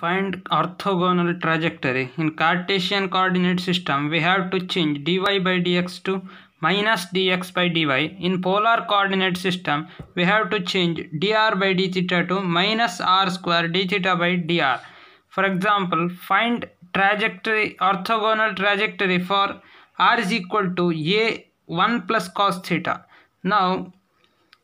Find orthogonal trajectory. In Cartesian coordinate system, we have to change dy by dx to minus dx by dy. In polar coordinate system, we have to change dr by d theta to minus r square d theta by dr. For example, find trajectory orthogonal trajectory for r is equal to a 1 plus cos theta. Now,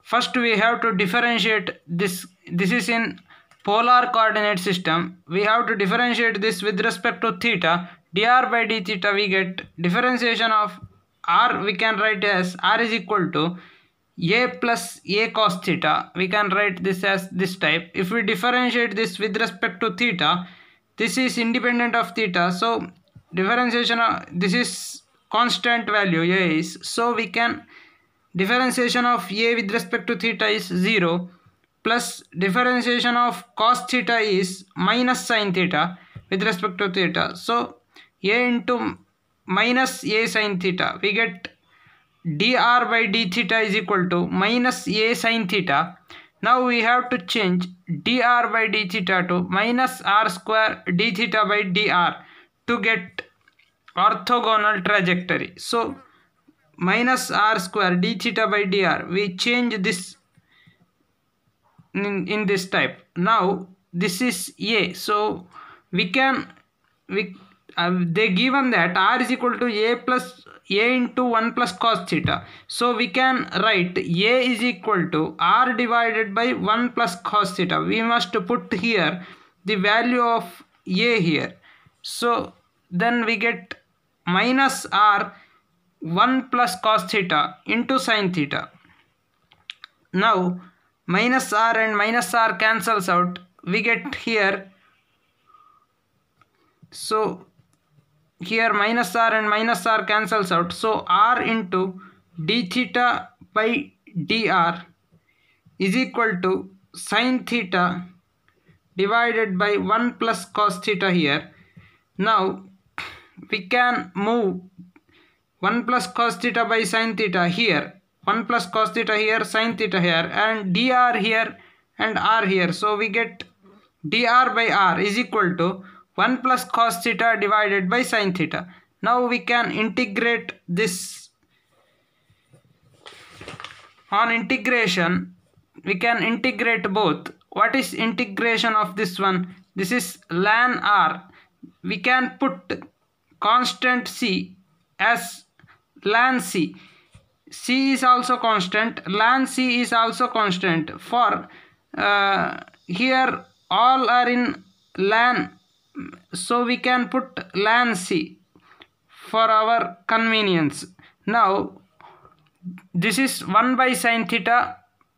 first we have to differentiate this. This is in polar coordinate system, we have to differentiate this with respect to theta. dr by d theta we get differentiation of r we can write as r is equal to a plus a cos theta. We can write this as this type. If we differentiate this with respect to theta, this is independent of theta. So differentiation of uh, this is constant value a is. So we can differentiation of a with respect to theta is 0 plus differentiation of cos theta is minus sine theta with respect to theta. So a into minus a sine theta. We get dr by d theta is equal to minus a sine theta. Now we have to change dr by d theta to minus r square d theta by dr to get orthogonal trajectory. So minus r square d theta by dr. We change this in, in this type now this is a so we can we uh, they given that r is equal to a plus a into 1 plus cos theta so we can write a is equal to r divided by 1 plus cos theta we must put here the value of a here so then we get minus r 1 plus cos theta into sin theta now minus r and minus r cancels out we get here so here minus r and minus r cancels out so r into d theta by dr is equal to sine theta divided by 1 plus cos theta here now we can move 1 plus cos theta by sine theta here 1 plus cos theta here, sin theta here and dr here and r here. So we get dr by r is equal to 1 plus cos theta divided by sin theta. Now we can integrate this. On integration, we can integrate both. What is integration of this one? This is ln r. We can put constant c as ln c C is also constant, lan C is also constant. For uh, here all are in lan, so we can put lan C for our convenience. Now this is 1 by sine theta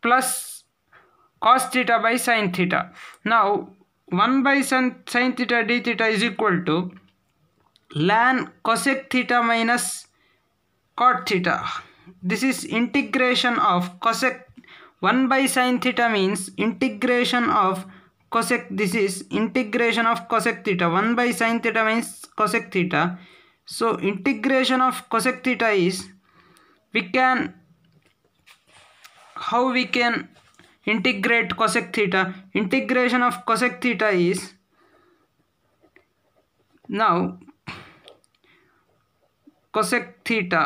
plus cos theta by sine theta. Now 1 by sin, sine theta d theta is equal to lan cosec theta minus cot theta this is integration of cosec 1 by sine theta means integration of cosec this is integration of cosec theta 1 by sine theta means cosec theta so integration of cosec theta is we can how we can integrate cosec theta integration of cosec theta is now cosec theta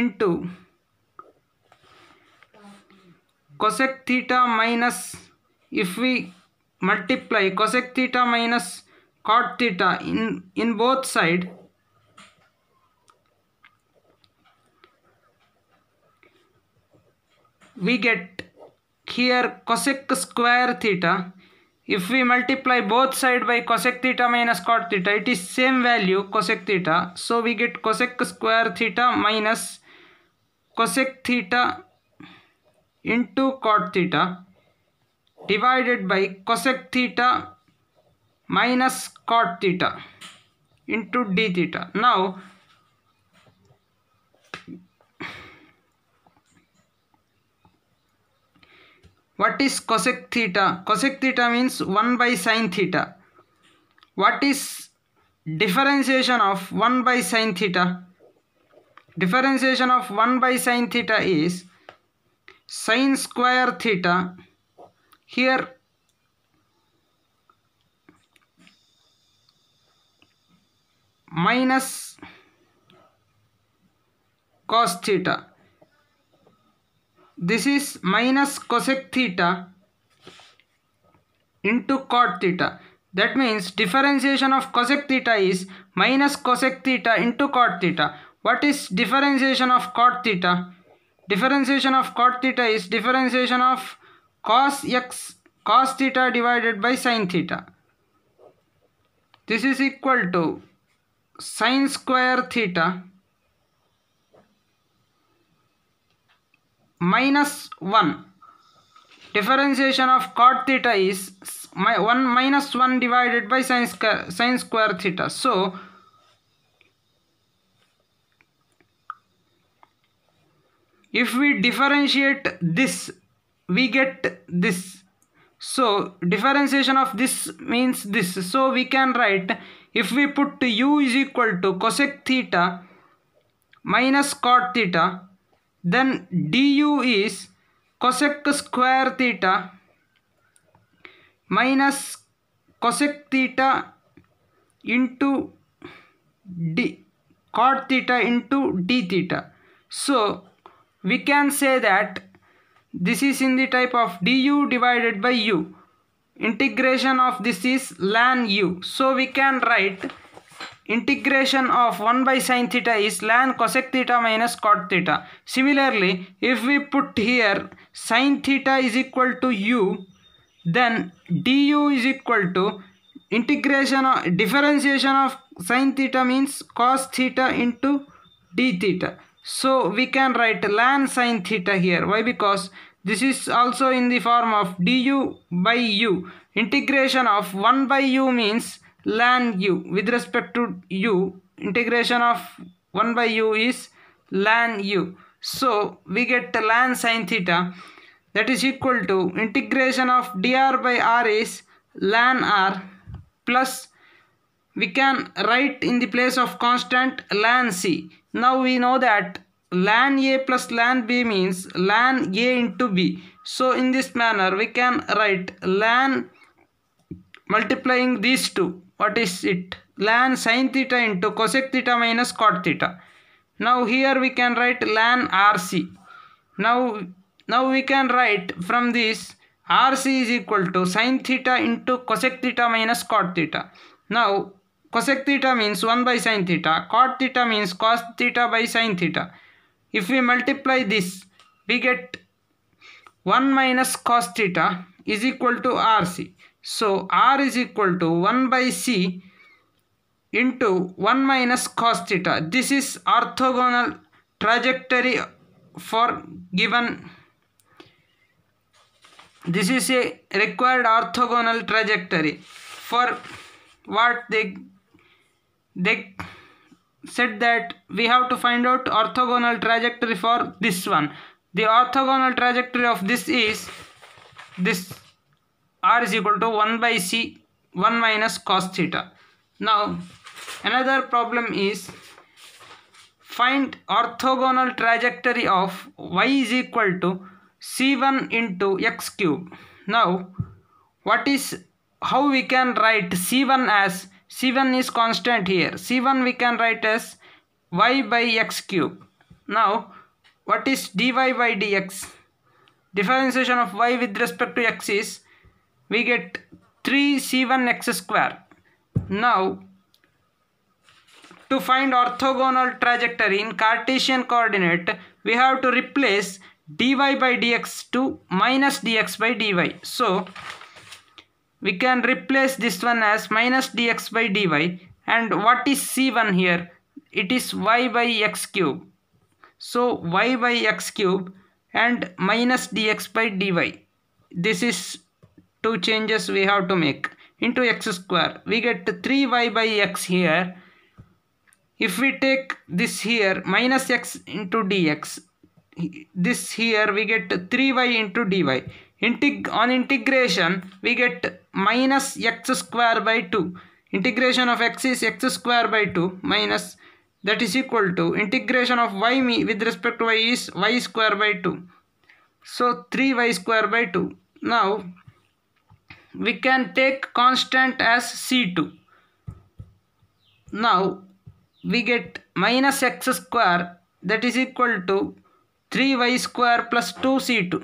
into cosec theta minus if we multiply cosec theta minus cot theta in, in both side we get here cosec square theta if we multiply both side by cosec theta minus cot theta it is same value cosec theta so we get cosec square theta minus cosec theta into cot theta divided by cosec theta minus cot theta into d theta. Now, what is cosec theta? Cosec theta means 1 by sine theta. What is differentiation of 1 by sine theta? differentiation of 1 by sine theta is sine square theta here minus cos theta this is minus cosec theta into cot theta that means differentiation of cosec theta is minus cosec theta into cot theta what is differentiation of cot theta? Differentiation of cot theta is differentiation of cos x cos theta divided by sin theta. This is equal to sin square theta minus 1. Differentiation of cot theta is 1 minus 1 divided by sin square, sin square theta. So, if we differentiate this we get this so differentiation of this means this so we can write if we put u is equal to cosec theta minus cot theta then du is cosec square theta minus cosec theta into d cot theta into d theta so we can say that this is in the type of du divided by u. Integration of this is ln u. So we can write integration of 1 by sine theta is ln cosec theta minus cot theta. Similarly, if we put here sine theta is equal to u, then du is equal to integration of differentiation of sine theta means cos theta into d theta. So we can write land sine theta here. Why? Because this is also in the form of du by u. Integration of 1 by u means land u. With respect to u, integration of 1 by u is land u. So we get land sine theta that is equal to integration of dr by r is land r plus we can write in the place of constant land c now we know that lan A plus lan B means lan A into B. So in this manner we can write lan multiplying these two. What is it? Lan sin theta into cosec theta minus cot theta. Now here we can write lan RC. Now, now we can write from this RC is equal to sin theta into cosec theta minus cot theta. Now Cosec theta means 1 by sine theta. Cot theta means cos theta by sine theta. If we multiply this, we get 1 minus cos theta is equal to RC. So R is equal to 1 by C into 1 minus cos theta. This is orthogonal trajectory for given this is a required orthogonal trajectory for what they they said that we have to find out orthogonal trajectory for this one the orthogonal trajectory of this is this r is equal to 1 by c 1 minus cos theta now another problem is find orthogonal trajectory of y is equal to c1 into x cube now what is how we can write c1 as C1 is constant here. C1 we can write as y by x cube. Now, what is dy by dx? Differentiation of y with respect to x is we get 3 C1 x square. Now, to find orthogonal trajectory in Cartesian coordinate, we have to replace dy by dx to minus dx by dy. So, we can replace this one as minus dx by dy and what is c1 here it is y by x cube so y by x cube and minus dx by dy this is two changes we have to make into x square we get 3y by x here if we take this here minus x into dx this here we get 3y into dy Integ on integration, we get minus x square by 2. Integration of x is x square by 2 minus that is equal to integration of y with respect to y is y square by 2. So 3y square by 2. Now we can take constant as c2. Now we get minus x square that is equal to 3y square plus 2c2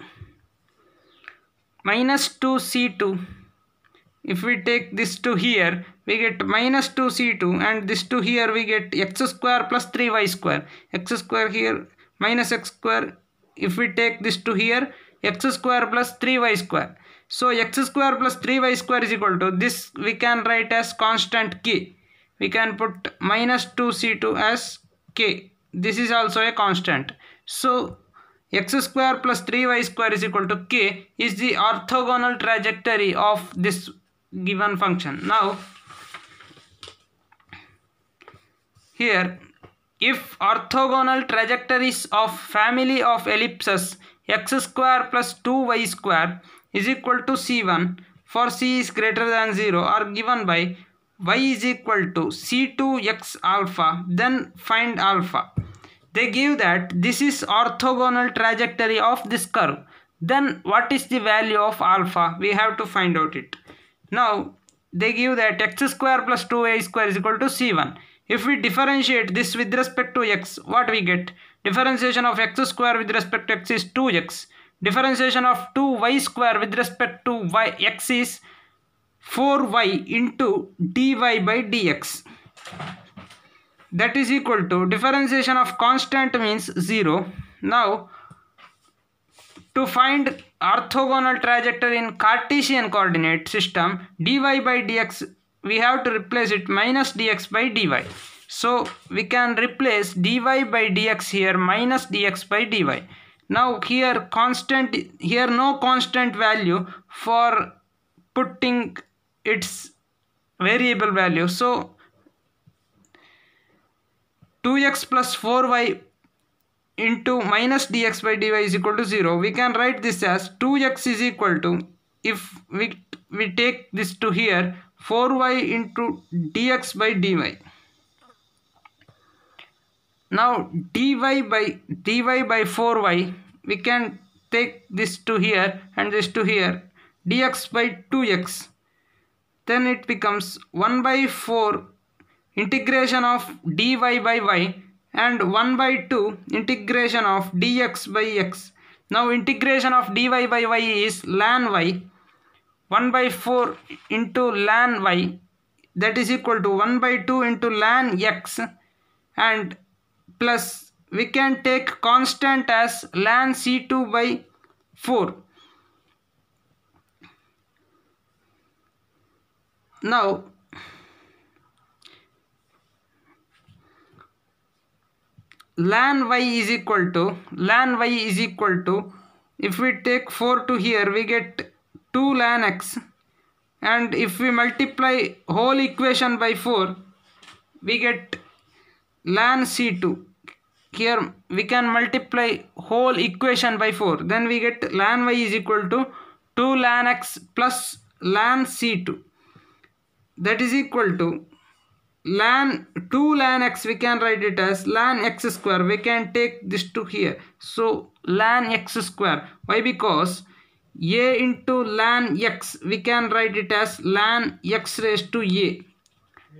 minus 2c2 if we take this to here we get minus 2c2 and this to here we get x square plus 3y square x square here minus x square if we take this to here x square plus 3y square so x square plus 3y square is equal to this we can write as constant k we can put minus 2c2 as k this is also a constant so x square plus 3y square is equal to k is the orthogonal trajectory of this given function. Now, here if orthogonal trajectories of family of ellipses x square plus 2y square is equal to c1 for c is greater than 0 are given by y is equal to c2x alpha then find alpha they give that this is orthogonal trajectory of this curve then what is the value of alpha we have to find out it now they give that x square plus 2a square is equal to c1 if we differentiate this with respect to x what we get differentiation of x square with respect to x is 2x differentiation of 2y square with respect to y x is 4y into dy by dx that is equal to differentiation of constant means 0 now to find orthogonal trajectory in Cartesian coordinate system dy by dx we have to replace it minus dx by dy so we can replace dy by dx here minus dx by dy now here constant here no constant value for putting its variable value so 2x plus 4y into minus dx by dy is equal to 0 we can write this as 2x is equal to if we we take this to here 4y into dx by dy now dy by dy by 4y we can take this to here and this to here dx by 2x then it becomes 1 by 4 integration of dy by y and 1 by 2 integration of dx by x. Now integration of dy by y is ln y 1 by 4 into ln y that is equal to 1 by 2 into ln x and plus we can take constant as ln c2 by 4. Now lan y is equal to lan y is equal to if we take 4 to here we get 2 lan x and if we multiply whole equation by 4 we get lan c2 here we can multiply whole equation by 4 then we get lan y is equal to 2 lan x plus lan c2 that is equal to lan 2 lan x we can write it as lan x square we can take this to here so lan x square why because a into lan x we can write it as lan x raised to a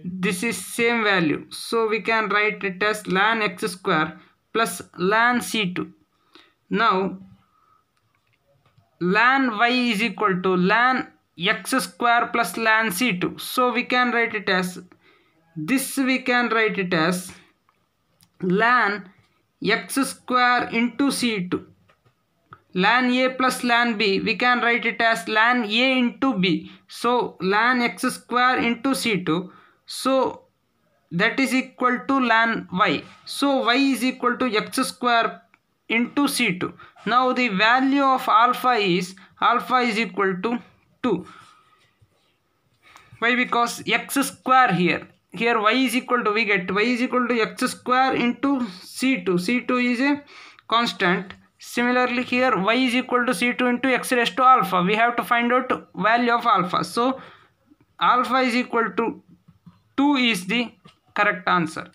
this is same value so we can write it as lan x square plus lan c2 now lan y is equal to lan x square plus lan c2 so we can write it as this we can write it as lan x square into c2 lan a plus lan b we can write it as lan a into b so lan x square into c2 so that is equal to lan y so y is equal to x square into c2 now the value of alpha is alpha is equal to 2 why because x square here here y is equal to we get y is equal to x square into c2 c2 is a constant similarly here y is equal to c2 into x raised to alpha we have to find out value of alpha so alpha is equal to 2 is the correct answer